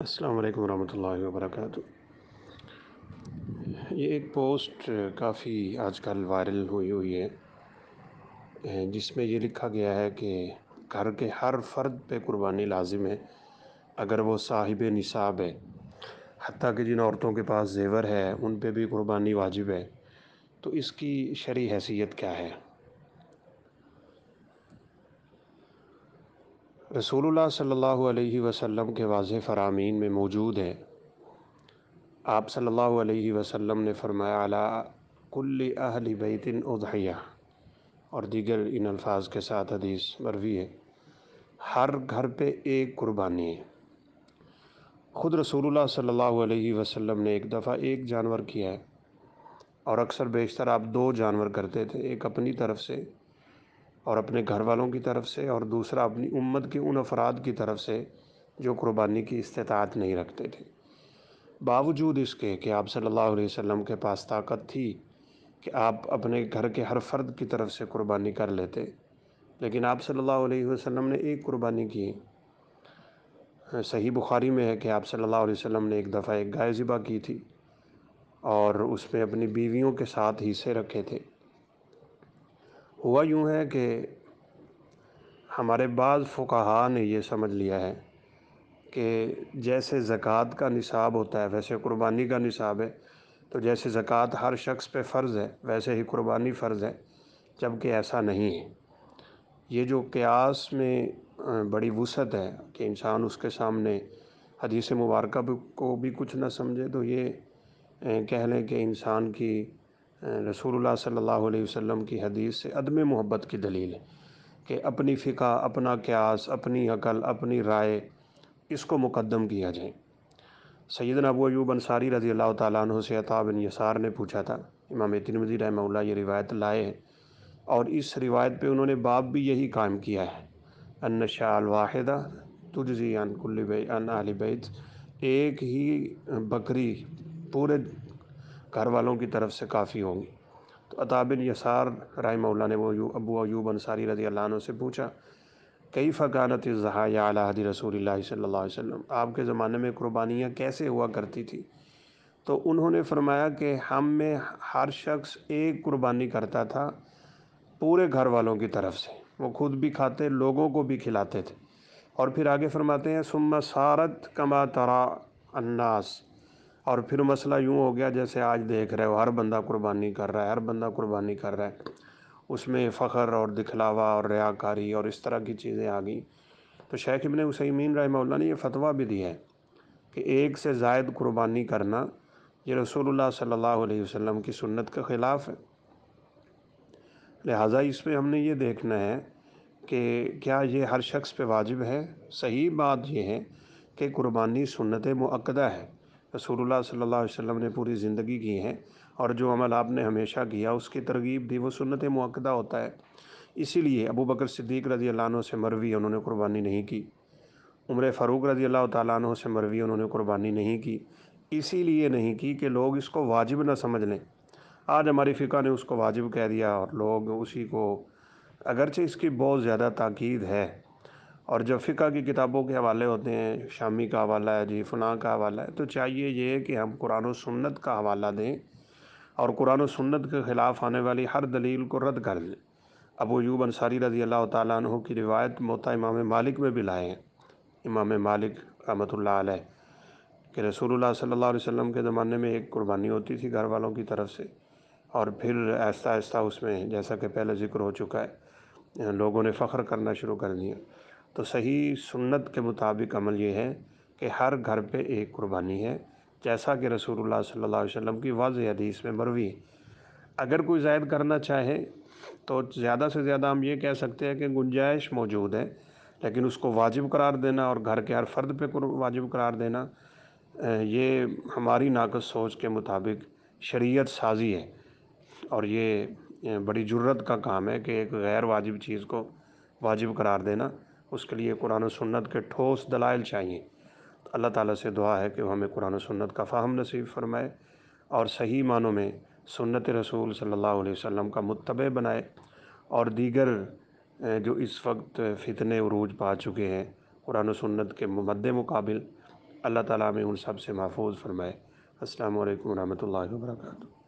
अस्सलाम वालेकुम रहमतुल्लाहि व बरकातहू ये एक पोस्ट काफ़ी आजकल वायरल हुई हुई है जिसमें ये लिखा गया है कि घर के हर फर्द पे कुर्बानी लाजिम है अगर वो साहिब निसाब है हती कि जिन औरतों के पास जेवर है उन पे भी कुर्बानी वाजिब है तो इसकी शरी हैसियत क्या है रसूल सल्लल्लाहु अलैहि वसल्लम के वाज फ़रामीन में मौजूद है आप सल्लल्लाहु अलैहि वसल्लम ने फरमाया अला कुल्ल अहल बैतिन उदहिया और दीगर इन अल्फाज के साथ हदीस मरवी है हर घर पर एक कुर्बानी है ख़ुद रसूल सल्लल्लाहु अलैहि वसल्लम ने एक दफ़ा एक जानवर किया है और अक्सर बेशतर आप दो जानवर करते थे एक अपनी तरफ से और अपने घर वालों की तरफ से और दूसरा अपनी उम्मत के उन अफराद की तरफ से जो कुर्बानी की इस्तात नहीं रखते थे बावजूद इसके कि आप सल्लल्लाहु अलैहि वसल्लम के पास ताकत थी कि आप अपने घर के हर फर्द की तरफ से कुर्बानी कर लेते लेकिन आप सल्लल्लाहु अलैहि वसल्लम ने एक कुर्बानी की सही बुखारी में है कि आप सल्लल्लाहु अलैहि वसल्लम ने एक दफ़ा एक गाय ज़िबा की थी और उसमें अपनी बीवियों के साथ हिस्से रखे थे हुआ यूँ है कि हमारे बाद फ़ुकाहा ने यह समझ लिया है कि जैसे ज़क़़त का निसाब होता है वैसे क़ुरबानी का निसाब है तो जैसे ज़क़़त हर शख्स पे फ़र्ज़ है वैसे ही क़ुरबानी फ़र्ज़ है जबकि ऐसा नहीं है ये जो क्यास में बड़ी वसत है कि इंसान उसके सामने हदीस मुबारक को भी कुछ ना समझे तो ये कह लें कि इंसान की रसूलुल्लाह सल्लल्लाहु अलैहि वसल्लम की हदीस से अदम मोहब्बत की दलील है कि अपनी फ़िका अपना क्यास अपनी अकल अपनी राय इसको मुकदम किया जाए सैदन नबूब अंसारी रज़ी अल्लाह तन से अता बिन यसार ने पूछा था इमाम वजी रहमल्ला ये रिवायत लाए हैं और इस रिवायत पे उन्होंने बाप भी यही कायम किया है अन शाल वाहिदा तुजी अन कुल्ल अन बैत एक ही बकरी पूरे घर वालों की तरफ से काफ़ी होंगी तो अताबिन यसार राय मौला ने वो अबू अयूब अंसारी रजी अल्लाह से पूछा कई फ़कानत जहाया अलादी रसूल सल्ला वम आपके ज़माने में कुर्बानियाँ कैसे हुआ करती थी तो उन्होंने फरमाया कि हम में हर शख्स एक कुर्बानी करता था पूरे घर वालों की तरफ से वो खुद भी खाते लोगों को भी खिलाते थे और फिर आगे फरमाते हैं सुम्मा सारत कमा तरा अन्नास और फिर मसला यूँ हो गया जैसे आज देख रहे हो हर बंदा कुर्बानी कर रहा है हर बंदा कुर्बानी कर रहा है उसमें फ़ख्र और दिखलावा और रयाकारी और इस तरह की चीज़ें आ गई तो शेख इबन उसमीन रहमल्ला ने यह फतवा भी दिया है कि एक से जायद कुर्बानी करना ये रसूल सल्ह वसम की सुन्नत के ख़िलाफ़ है लिहाजा इसमें हमने ये देखना है कि क्या ये हर शख्स पे वाजिब है सही बात यह है कि कुर्बानी सुनत मक्दा है रसूल सल्ला वसम ने पूरी ज़िंदगी की है और जो अमल आपने हमेशा किया उसकी तरगीब भी वो सुनत मौक़दा होता है इसीलिए अबू बकर सिद्दीक रजी अल्लाह से मरवी उन्होंने कुर्बानी नहीं की उम्र फ़ारूक रजी अल्लाह तु से मरवी उन्होंने कुर्बानी नहीं की इसीलिए नहीं की कि लोग इसको वाजिब ना समझ लें आज हमारी फ़िका ने उसको वाजिब कह दिया और लोग उसी को अगरचे इसकी बहुत ज़्यादा ताक़द है और जब फ़िका की किताबों के हवाले होते हैं शामी का हवाला है जी फना का हवाला है तो चाहिए ये कि हम कुरान सन्नत का हवाला दें और कुरान सन्नत के ख़िलाफ़ आने वाली हर दलील को रद्द कर दें अब यूब अंसारी रज़ी अल्लाह तु की रिवायत मोता इमाम मालिक में भी लाए हैं इमाम मालिक रहमत ला कि रसूलुल्लाह सल्लल्लाहु अलैहि वसल्लम के ज़माने में एक कुर्बानी होती थी घर वालों की तरफ से और फिर ऐसा ऐसा उसमें जैसा कि पहले ज़िक्र हो चुका है लोगों ने फ़ख्र करना शुरू कर दिया तो सही सुन्नत के मुताबिक अमल ये है कि हर घर पे एक कुर्बानी है जैसा कि रसूल सल्ला अलैहि की वाज हदीस में मरवी अगर कोई जायद करना चाहे तो ज़्यादा से ज़्यादा हम ये कह सकते हैं कि गुंजाइश मौजूद है लेकिन उसको वाजिब करार देना और घर के हर फर्द पे वाजिब करार देना ये हमारी नाकद सोच के मुताबिक शरीय साजी है और ये बड़ी जरूरत का काम है कि एक गैर वाजिब चीज़ को वाजिब करार देना उसके लिए कुरान सन्नत के ठोस दलाइल चाहिए तो अल्लाह ताला से दुआ है कि हमें कुरान सन्नत का फ़ाहम नसीब फरमाए और सही मानों में सुन्नत रसूल सल्लल्लाहु अलैहि वसल्लम का मुतबे बनाए और दीगर जो इस वक्त फितने उरूज पा चुके हैं कुरान सन्नत के मद मुकाबिल अल्लाह ताला में उन सब से महफूज फरमाए असल वरहमल वर्का